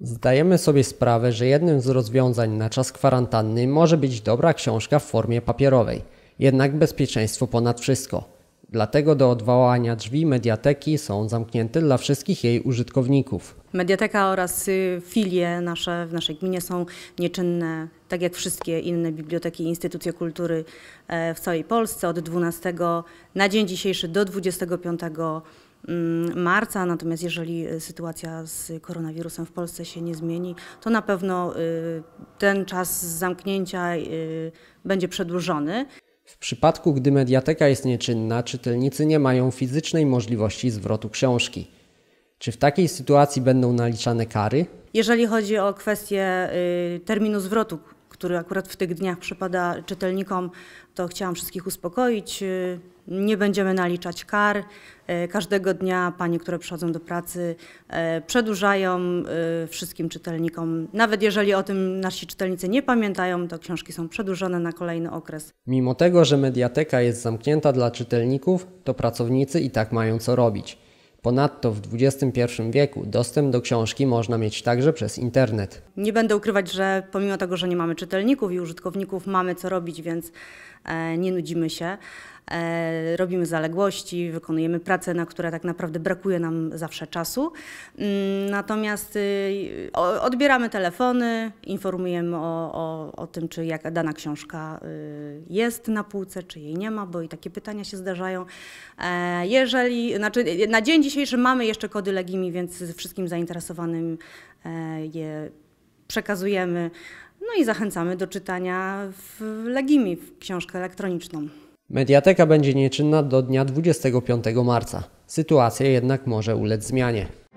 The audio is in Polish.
Zdajemy sobie sprawę, że jednym z rozwiązań na czas kwarantanny może być dobra książka w formie papierowej. Jednak bezpieczeństwo ponad wszystko. Dlatego do odwołania drzwi mediateki są zamknięte dla wszystkich jej użytkowników. Mediateka oraz y, filie nasze w naszej gminie są nieczynne, tak jak wszystkie inne biblioteki i instytucje kultury e, w całej Polsce od 12 na dzień dzisiejszy do 25 Mm, marca. Natomiast jeżeli e, sytuacja z koronawirusem w Polsce się nie zmieni, to na pewno y, ten czas zamknięcia y, będzie przedłużony. W przypadku, gdy mediateka jest nieczynna, czytelnicy nie mają fizycznej możliwości zwrotu książki. Czy w takiej sytuacji będą naliczane kary? Jeżeli chodzi o kwestię y, terminu zwrotu który akurat w tych dniach przypada czytelnikom, to chciałam wszystkich uspokoić. Y, nie będziemy naliczać kar. Y, każdego dnia panie, które przychodzą do pracy, y, przedłużają wszystkim czytelnikom. Nawet jeżeli o tym nasi czytelnicy nie pamiętają, to książki są przedłużone na kolejny okres. Mimo tego, że mediateka jest zamknięta dla czytelników, to pracownicy i tak mają co robić. Ponadto w XXI wieku dostęp do książki można mieć także przez internet. Nie będę ukrywać, że pomimo tego, że nie mamy czytelników i użytkowników, mamy co robić, więc e, nie nudzimy się. E, robimy zaległości, wykonujemy pracę, na które tak naprawdę brakuje nam zawsze czasu. Mm, natomiast y, odbieramy telefony, informujemy o, o, o tym, czy jak dana książka y, jest na półce, czy jej nie ma, bo i takie pytania się zdarzają. E, jeżeli, znaczy na dzień dzisiejszy mamy jeszcze kody Legimi, więc wszystkim zainteresowanym e, je przekazujemy. No i zachęcamy do czytania w Legimi, w książkę elektroniczną. Mediateka będzie nieczynna do dnia 25 marca. Sytuacja jednak może ulec zmianie.